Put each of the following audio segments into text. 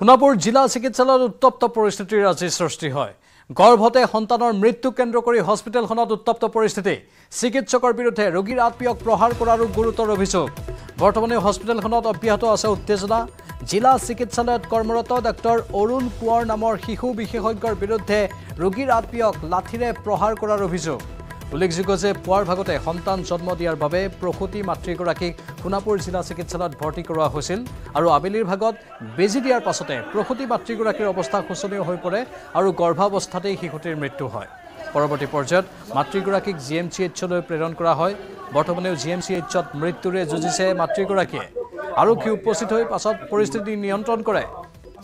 শোণাপুৰ জিলা চিকিৎসালয়ত উত্তপ্ত পৰিস্থিতিৰ আজি সৃষ্টি হয় গৰ্ভতে সন্তানৰ মৃত্যু কেন্দ্ৰ কৰি হস্পিটেলখনত উত্তপ্ত পৰিস্থিতি চিকিৎসকৰ বিৰুদ্ধে ৰোগীৰ আত্মীয়ক প্ৰহাৰ কৰাৰো গুৰুতৰ অভিযোগ বৰ্তমানে হস্পিটেলখনত অব্যাহত আছে উত্তেজনা জিলা চিকিৎসালয়ত কৰ্মৰত ডাক্তৰ অৰুণ কোঁৱৰ নামৰ শিশু বিশেষজ্ঞৰ বিৰুদ্ধে ৰোগীৰ আত্মীয়ক লাঠিৰে প্ৰহাৰ কৰাৰ অভিযোগ উল্লেখযোগ্য যে পুৱাৰ ভাগতে সন্তান জন্ম দিয়াৰ বাবে প্ৰসূতি মাতৃগৰাকীক সোণাপুৰ জিলা চিকিৎসালয়ত ভৰ্তি কৰোৱা হৈছিল আৰু আবেলিৰ ভাগত বেজী দিয়াৰ পাছতে প্ৰসূতি মাতৃগৰাকীৰ অৱস্থা শোচনীয় হৈ পৰে আৰু গৰ্ভাৱস্থাতেই শিশুটিৰ মৃত্যু হয় পৰৱৰ্তী পৰ্যায়ত মাতৃগৰাকীক জি এম চি এইচলৈ প্ৰেৰণ কৰা হয় বৰ্তমানেও জি এম চি এইচত মৃত্যুৰে যুঁজিছে মাতৃগৰাকীয়ে আৰক্ষী উপস্থিত হৈ পাছত পৰিস্থিতি নিয়ন্ত্ৰণ কৰে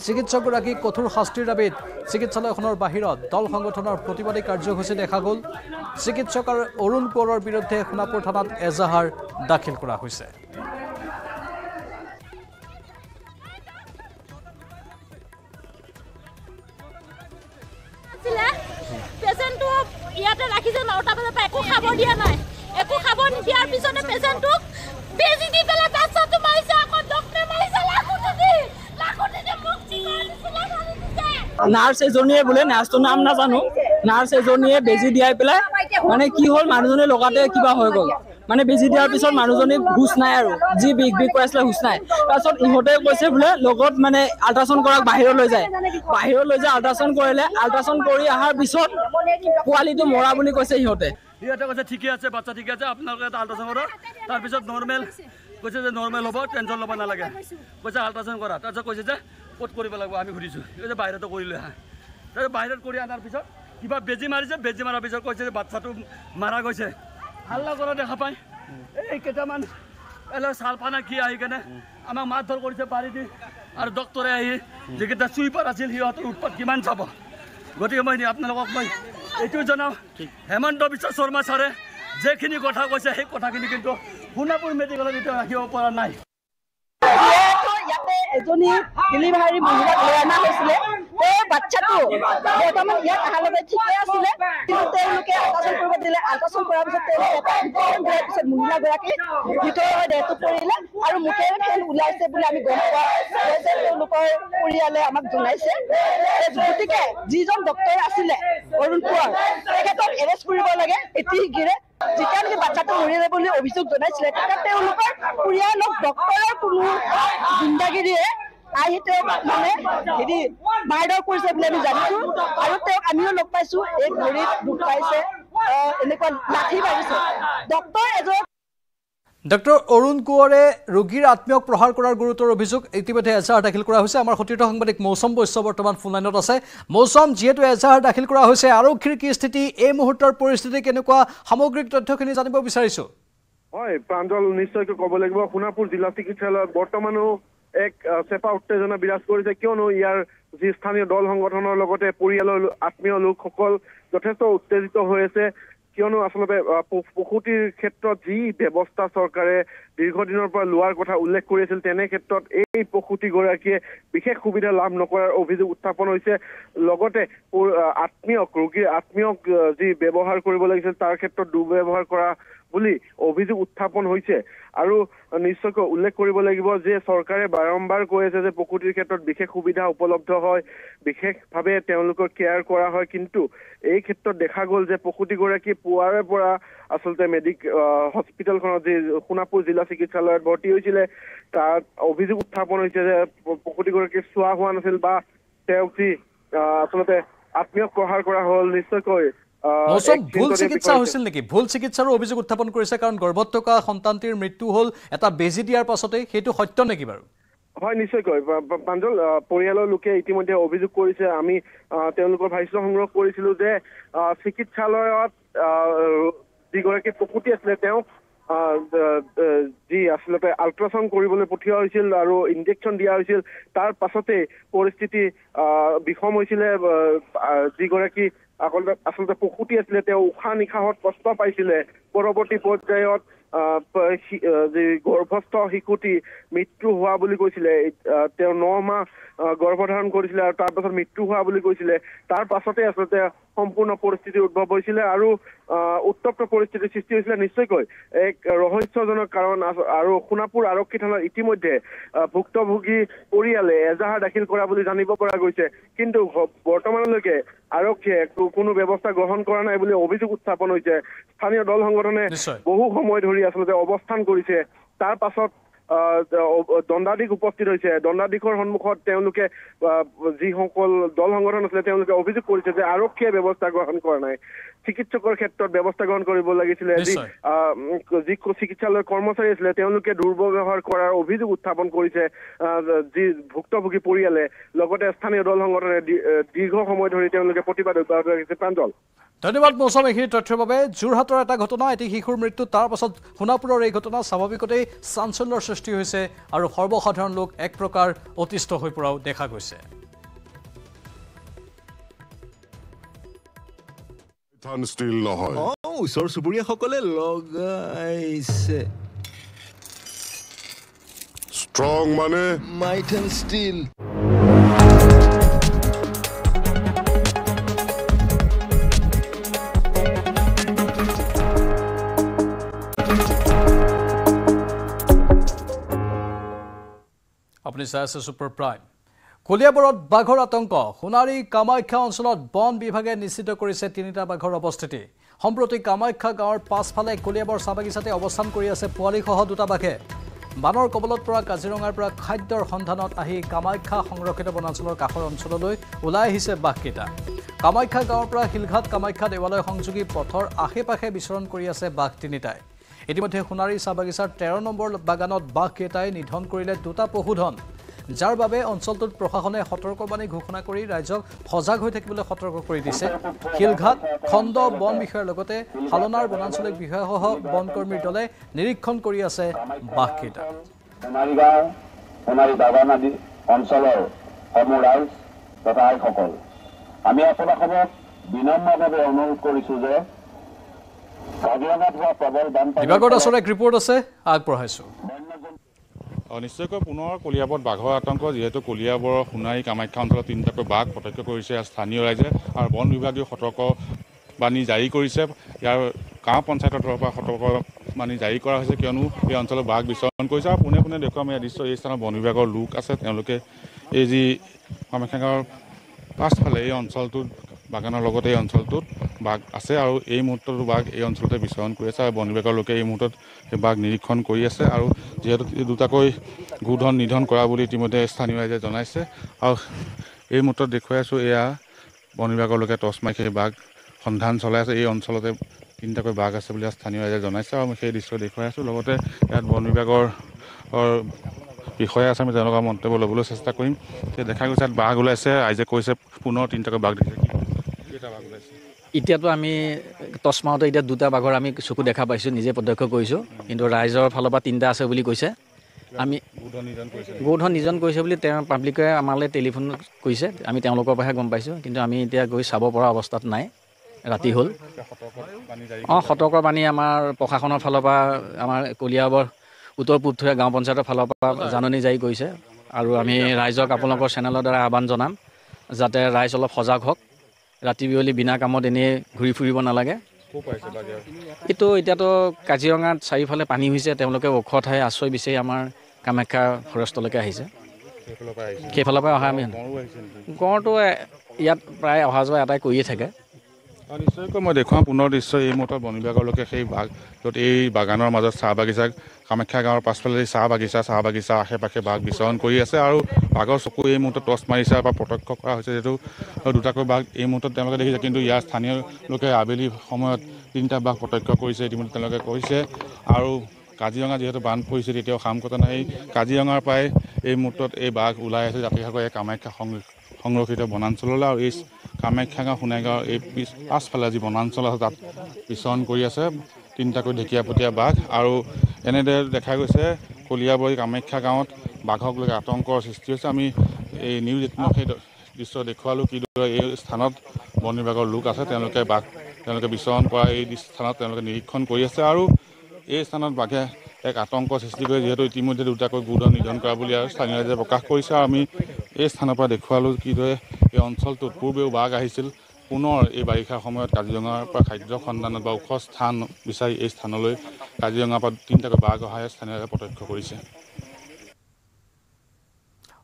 চিকিৎসকগৰাকীক কঠোৰ শাস্তিৰ দাবীত চিকিৎসালয়খনৰ বাহিৰত দল সংগঠনৰ প্ৰতিবাদী কাৰ্যসূচী দেখা গ'ল চিকিৎসক আৰু অৰুণ কোঁৱৰৰ বিৰুদ্ধে সোণাপুৰ থানাত এজাহাৰ দাখিল কৰা হৈছে নাৰ্ছ এজনীয়ে বোলে নাৰ্ছটোৰ নাম নাজানো নাৰ্ছ এজনীয়ে বেজী দিয়াই পেলাই মানে কি হ'ল মানুহজনী লগাতে কিবা হৈ গ'ল মানে বেজী দিয়াৰ পিছত মানুহজনী হুচ নাই আৰু যি বিষ বিষ কৰি আছিলে হুচ নাই তাৰপিছত ইহঁতে কৈছে বোলে লগত মানে আল্ট্ৰাচাউণ্ড কৰাক বাহিৰলৈ যায় বাহিৰলৈ যায় আল্ট্ৰাচাউণ্ড কৰিলে আল্ট্ৰাচাউণ্ড কৰি অহাৰ পিছত পোৱালিটো মৰা বুলি কৈছে ইহঁতে ইহঁতে কৈছে ঠিকে আছে বাচ্চা ঠিকে আছে আপোনালোকে এটা আল্ট্ৰাচাউণ্ড তাৰপিছত নৰ্মেল কৈছে যে নৰ্মেল হ'ব টেনশ্যন ল'ব নালাগে কৈছে আল্ট্ৰাচাউণ্ড কৰা তাৰপিছত কৈছে যে ক'ত কৰিব লাগিব আমি সুধিছোঁ এই যে বাহিৰতে কৰিলোঁ হা তাৰপিছত বাহিৰত কৰি অনাৰ পিছত কিবা বেজী মাৰিছে বেজী মৰাৰ পিছত কৈছে যে বাচ্ছাটো মাৰা গৈছে হাল্লা কৰা দেখা পায় এই কেইটামান এলে চালপানা কি আহি কেনে আমাক মাত ধৰ কৰিছে পাৰি দি আৰু ডক্টৰে আহি যিকেইটা চুইপাৰ আছিল সিহঁতৰ উৎপাত কিমান চাব গতিকে মই আপোনালোকক মই এইটো জনাওঁ হেমন্ত বিশ্ব শৰ্মা ছাৰে যিখিনি কথা কৈছে সেই কথাখিনি কিন্তু সোণাপুৰ মেডিকেলত এতিয়া ৰাখিব পৰা নাই ইয়াতে এজনী ডেলিভাৰী মহিলাক লৈ অনা হৈছিলে সেই বাচ্চাটো বৰ্তমান ইয়াত অহাৰ লগে ঠিকে আছিলে কিন্তু তেওঁলোকে আল্ট্ৰাচাউণ্ড কৰিব দিলে আল্ট্ৰাচাউণ্ড কৰাৰ পিছত তেওঁলোকে এটা ইম্পৰ্টেণ্ট কৰাৰ পিছত মহিলাগৰাকী ভিতৰৰ দেহটো পৰিলে আৰু মুখেৰে খেল ওলাইছে বুলি আমি গম পাওঁ তেওঁলোকৰ পৰিয়ালে আমাক জনাইছে গতিকে যিজন ডক্তৰ আছিলে অৰুণ কোঁৱৰ তেখেতক এৰেষ্ট কৰিব লাগে এটি শিগিৰে যেতিয়া নেকি বাচ্চাটো মৰিলে বুলি অভিযোগ জনাইছিলে তেতিয়া তেওঁলোকৰ পৰিয়ালক ডক্টৰৰ কোনো গুণ্ডাগিৰিয়ে আহি তেওঁক মানে হেৰি মাৰ্ডাৰ কৰিছে বুলি আমি জানিছো আৰু তেওঁক আমিও লগ পাইছো এই ভৰিত দুখ পাইছে এনেকুৱা লাঠি মাৰিছে ডক্টৰ এজন ডক্টর অরুণ কুয়ারে রোগীর আত্মীয়ক প্রহার করার গুরুতর অভিযোগ ইতিমধ্যে এজাহার দাখিল করা হয়েছে আমার সতীর্থ সাংবাদিক মৌসম বৈশ্য বর্তমান ফুলাইনত আছে মৌসম যেহেতু এজাহার দাখিল করা হয়েছে আরক্ষীর কি স্থিতি এই মুহূর্তের পরিস্থিতি কেনেকা সামগ্রিক তথ্যখিন জানিব বিচারিছো হয় প্রাঞ্জল নিশ্চয় কব লাগবে সোনাপুর জেলা চিকিৎসালয় বর্তমানেও এক চেপা উত্তেজনা বিরাজ করেছে কেন ইয়ার যে স্থানীয় দল সংগঠনের আত্মীয় লোক যথেষ্ট উত্তেজিত হয়েছে কিয়নো আচলতে প্ৰসূতিৰ ক্ষেত্ৰত যি ব্যৱস্থা চৰকাৰে দীৰ্ঘদিনৰ পৰা লোৱাৰ কথা উল্লেখ কৰি আছিল তেনে ক্ষেত্ৰত এই প্ৰসূতিগৰাকীয়ে বিশেষ সুবিধা লাভ নকৰাৰ অভিযোগ উত্থাপন হৈছে লগতে আত্মীয়ক ৰোগীৰ আত্মীয়ক যি ব্যৱহাৰ কৰিব লাগিছিল তাৰ ক্ষেত্ৰত দুৰ্ব্যৱহাৰ কৰা বুলি অভিযোগ উত্থাপন হৈছে আৰু নিশ্চয়কৈ উল্লেখ কৰিব লাগিব যে চৰকাৰে বাৰম্বাৰ কৈ আছে যে প্ৰকৃতিৰ ক্ষেত্ৰত বিশেষ সুবিধা উপলব্ধ হয় বিশেষভাৱে তেওঁলোকক কেয়াৰ কৰা হয় কিন্তু এই ক্ষেত্ৰত দেখা গ'ল যে প্ৰসূতিগৰাকী পুৱাৰে পৰা আচলতে মেডিক হস্পিটেলখনত যি সোণাপুৰ জিলা চিকিৎসালয়ত ভৰ্তি হৈছিলে তাত অভিযোগ উত্থাপন হৈছে যে প্ৰকৃতিগৰাকী চোৱা হোৱা নাছিল বা তেওঁক যি আচলতে আত্মীয় প্ৰহাৰ কৰা হ'ল নিশ্চয়কৈ নচোন ভুল চিকিৎসা হৈছিল নেকি ভুল চিকিৎসাৰো অভিযোগ উত্থাপন কৰিছে কাৰণ গৰ্ভত থকা সন্তানটিৰ মৃত্যু হ'ল এটা বেজি দিয়াৰ পাছতেই সেইটো সত্য নেকি বাৰু হয় নিশ্চয়কৈ প্ৰাঞ্জল পৰিয়ালৰ লোকে ইতিমধ্যে অভিযোগ কৰিছে আমি তেওঁলোকৰ ভাষ্য সংগ্ৰহ কৰিছিলোঁ যে চিকিৎসালয়ত যিগৰাকী প্ৰসূতি আছিলে তেওঁ যি আচলতে আল্ট্ৰাচাউণ্ড কৰিবলৈ পঠিওৱা হৈছিল আৰু ইনজেকশ্যন দিয়া হৈছিল তাৰ পাছতেই পৰিস্থিতি বিষম হৈছিলে যিগৰাকী আচলতে প্ৰসূতি আছিলে তেওঁ উশাহ নিশাহত কষ্ট পাইছিলে পৰৱৰ্তী পৰ্যায়ত গৰ্ভস্থ শিশুটি মৃত্যু হোৱা বুলি কৈছিলে তেওঁ ন মাহ গৰ্ভধাৰণ কৰিছিলে আৰু তাৰ পাছত মৃত্যু হোৱা বুলি কৈছিলে তাৰ পাছতে আচলতে সম্পূৰ্ণ পৰিস্থিতি উদ্ভৱ হৈছিলে আৰু উত্তপ্ত পৰিস্থিতিৰ সৃষ্টি হৈছিলে নিশ্চয়কৈ এক ৰহস্যজনক কাৰণ আৰু সোণাপুৰ আৰক্ষী থানাত ইতিমধ্যে ভুক্তভোগী পৰিয়ালে এজাহাৰ দাখিল কৰা বুলি জানিব পৰা গৈছে কিন্তু বৰ্তমানলৈকে আৰক্ষীয়ে কোনো ব্যৱস্থা গ্ৰহণ কৰা নাই বুলি অভিযোগ উত্থাপন হৈছে স্থানীয় দল সংগঠনে বহু সময় ধৰি আচলতে অৱস্থান কৰিছে তাৰ পাছত দণ্ডাধীশ উপস্থিত হৈছে দণ্ডাধীশৰ সন্মুখত তেওঁলোকে যিসকল দল সংগঠন আছিলে তেওঁলোকে অভিযোগ কৰিছে যে আৰক্ষীয়ে ব্যৱস্থা গ্ৰহণ কৰা নাই চিকিৎসকৰ ক্ষেত্ৰত ব্যৱস্থা গ্ৰহণ কৰিব লাগিছিলে যি যি চিকিৎসালয়ৰ কৰ্মচাৰী আছিলে তেওঁলোকে দুৰ্ব্যৱহাৰ কৰাৰ অভিযোগ উত্থাপন কৰিছে যি ভুক্তভোগী পৰিয়ালে লগতে স্থানীয় দল সংগঠনে দীৰ্ঘ সময় ধৰি তেওঁলোকে প্ৰতিবাদ অব্যাহত ৰাখিছে প্ৰাঞ্জল ধন্যবাদ মৌচম এইখিনি তথ্যৰ বাবে যোৰহাটৰ এটা ঘটনা এটি শিশুৰ মৃত্যু তাৰ পাছত সোণাপুৰৰ এই ঘটনা স্বাভাৱিকতেই চাঞ্চল্যৰ সৃষ্টি হৈছে আৰু সৰ্বসাধাৰণ লোক এক প্ৰকাৰ অতিষ্ঠ হৈ পৰাও দেখা গৈছে ওচৰ চুবুৰীয়াসকলে লগাইছে ষ্ট্ৰং মানে মাইথেন ষ্টীল আপুনি চাই আছে ছুপাৰ প্ৰাইম কলিয়াবৰত বাঘৰ আতংক সোণাৰী কামাখ্যা অঞ্চলত বন বিভাগে নিশ্চিত কৰিছে তিনিটা বাঘৰ অৱস্থিতি সম্প্ৰতি কামাখ্যা গাঁৱৰ পাছফালে কলিয়াবৰ চাহ বাগিচাতে অৱস্থান কৰি আছে পোৱালিসহ দুটা বাঘে বানৰ কবলত পৰা কাজিৰঙাৰ পৰা খাদ্যৰ সন্ধানত আহি কামাখ্যা সংৰক্ষিত বনাঞ্চলৰ কাষৰ অঞ্চললৈ ওলাই আহিছে বাঘকেইটা কামাখ্যা গাঁৱৰ পৰা শিলঘাট কামাখ্যা দেৱালয় সংযোগী পথৰ আশে পাশে বিচৰণ কৰি আছে বাঘ তিনিটাই ইতিমধ্যে সোণাৰী চাহ বাগিচাৰ তেৰ নম্বৰ বাগানত বাঘকেইটাই নিধন কৰিলে দুটা পশুধন যাৰ বাবে অঞ্চলটোত প্ৰশাসনে সতৰ্কবাণী ঘোষণা কৰি ৰাইজক সজাগ হৈ থাকিবলৈ সতৰ্ক কৰি দিছে শিলঘাট খণ্ড বন বিষয়াৰ লগতে হালনাৰ বনাঞ্চলিক বিষয়াসহ বনকৰ্মীৰ দলে নিৰীক্ষণ কৰি আছে বাঘকেইটা অঞ্চলৰ আমি আপোনাসমূহক বিনম্ৰভাৱে অনুৰোধ কৰিছোঁ যে অঁ নিশ্চয়কৈ পুনৰ কলিয়াবৰত বাঘৰ আতংক যিহেতু কলিয়াবৰ সোণাৰী কামাখ্যা অঞ্চলত তিনিটাকৈ বাঘ প্ৰত্যক্ষ কৰিছে স্থানীয় ৰাইজে আৰু বন বিভাগেও সতৰ্ক বাণী জাৰি কৰিছে ইয়াৰ গাঁও পঞ্চায়তৰ তৰফৰ পৰা সতৰ্ক বাণী জাৰি কৰা হৈছে কিয়নো এই অঞ্চলত বাঘ বিচৰণ কৰিছে আৰু পোনে পোনে দেখুৱাম ইয়াৰ দৃশ্য এই স্থানত বন বিভাগৰ লোক আছে তেওঁলোকে এই যি কামাখ্যা গাঁৱৰ পাছফালে এই অঞ্চলটোত বাগানৰ লগতে এই অঞ্চলটোত বাঘ আছে আৰু এই মুহূৰ্ততো বাঘ এই অঞ্চলতে বিচৰণ কৰি আছে আৰু বন বিভাগৰ লোকে এই মুহূৰ্তত সেই বাঘ নিৰীক্ষণ কৰি আছে আৰু যিহেতু দুটাকৈ গোধন নিধন কৰা বুলি ইতিমধ্যে স্থানীয় ৰাইজে জনাইছে আৰু এই মুহূৰ্তত দেখুৱাই আছোঁ এয়া বন বিভাগৰ লোকে টচ মাৰি সেই বাঘ সন্ধান চলাই আছে এই অঞ্চলতে তিনিটাকৈ বাঘ আছে বুলি স্থানীয় ৰাইজে জনাইছে আৰু সেই দৃশ্য দেখুৱাই আছোঁ লগতে ইয়াত বন বিভাগৰ বিষয়া আছে আমি তেওঁলোকৰ মন্তব্য ল'বলৈ চেষ্টা কৰিম সেই দেখা গৈছে ইয়াত বাঘ ওলাইছে ৰাইজে কৈছে পুনৰ তিনিটাকৈ বাঘ দেখিছে কেইটা বাঘ ওলাইছে এতিয়াতো আমি তচমাওঁতে এতিয়া দুটা বাঘৰ আমি চকু দেখা পাইছোঁ নিজে প্ৰত্যক্ষ কৰিছোঁ কিন্তু ৰাইজৰ ফালৰ পৰা তিনিটা আছে বুলি কৈছে আমি গোধন নিজন কৰিছে বুলি তেওঁ পাব্লিকে আমালৈ টেলিফোন কৰিছে আমি তেওঁলোকৰ পৰাহে গম পাইছোঁ কিন্তু আমি এতিয়া গৈ চাব পৰা অৱস্থাত নাই ৰাতি হ'ল অঁ সতৰ্কৰ বাণী আমাৰ প্ৰশাসনৰ ফালৰ পৰা আমাৰ কলিয়াবৰ উত্তৰ পূবথুৰীয়া গাঁও পঞ্চায়তৰ ফালৰ পৰা জাননী জাৰি কৰিছে আৰু আমি ৰাইজক আপোনালোকৰ চেনেলৰ দ্বাৰা আহ্বান জনাম যাতে ৰাইজ অলপ সজাগ হওক ৰাতি বিয়লি বিনা কামত এনেই ঘূৰি ফুৰিব নালাগে এইটো এতিয়াতো কাজিৰঙাত চাৰিওফালে পানী হৈছে তেওঁলোকে ওখ ঠাই আশ্ৰয় বিচাৰি আমাৰ কামাখ্যা ফৰেষ্টলৈকে আহিছে সেইফালৰ পৰা অহা আমি গঁড়টো ইয়াত প্ৰায় অহা যোৱা এটাই কৰিয়ে থাকে নিশ্চয়কৈ মই দেখুৱাওঁ পুনৰ দৃশ্য এই মুহূৰ্তত বন বিভাগলৈকে সেই বাগ য'ত এই বাগানৰ মাজত চাহ বাগিচা কামাখ্যা গাঁৱৰ পাছফালে চাহ বাগিচা চাহ বাগিচা আশে পাশে বাঘ বিচৰণ কৰি আছে আৰু বাঘৰ চকু এই মুহূৰ্তত টচ মাৰিছে বা প্ৰত্যক্ষ কৰা হৈছে যিহেতু দুটাকৈ বাঘ এই মুহূৰ্তত তেওঁলোকে দেখিছে কিন্তু ইয়াৰ স্থানীয় লোকে আবেলি সময়ত তিনিটা বাঘ প্ৰত্যক্ষ কৰিছে ইতিমধ্যে তেওঁলোকে কৈছে আৰু কাজিৰঙা যিহেতু বান পৰিছে তেতিয়াও খাম কটা নাই এই কাজিৰঙাৰ পৰাই এই মুহূৰ্তত এই বাঘ ওলাই আছে জাতিসাগৰ এই কামাখ্যা সংৰক্ষিত বনাঞ্চললৈ আৰু এই কামাখ্যা গাঁও সোণাইগাঁৱৰ এই পিছ পাছফালে যি বনাঞ্চল আছে তাত বিচৰণ কৰি আছে তিনিটাকৈ ঢেকীয়া পতীয়া বাঘ আৰু এনেদৰে দেখা গৈছে কলিয়াবৰী কামাখ্যা গাঁৱত বাঘক লৈ আতংকৰ সৃষ্টি হৈছে আমি এই নিউজ এইটিনক সেই দৃশ্য দেখুৱালোঁ কিদৰে এই স্থানত বন বিভাগৰ লোক আছে তেওঁলোকে বাঘ তেওঁলোকে বিচৰণ কৰা এই স্থানত তেওঁলোকে নিৰীক্ষণ কৰি আছে আৰু এই স্থানত বাঘে এক আতংক সৃষ্টি কৰি যিহেতু ইতিমধ্যে দুটাকৈ গুৰুদ্ধ নিধন কৰা বুলি আৰু স্থানীয় ৰাইজে প্ৰকাশ কৰিছে আৰু আমি এই স্থানৰ পৰা দেখুৱালোঁ কিদৰে এই অঞ্চলটোত পূৰ্বেও বাঘ আহিছিল পুনৰ এই বাৰিষাৰ সময়ত কাজিৰঙাৰ পৰা খাদ্য সন্ধানত বা ওখ স্থান বিচাৰি এই স্থানলৈ কাজিৰঙাৰ পৰা তিনিটাকৈ বাঘ অহাই স্থানীয় প্ৰত্যক্ষ কৰিছে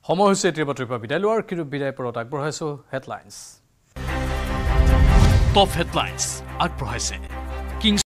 সময় হৈছে এতিয়া বাতৰিৰ পৰা বিদায় লোৱাৰ কিন্তু বিদায় পৰত আগবঢ়াইছো হেডলাইনছ টপ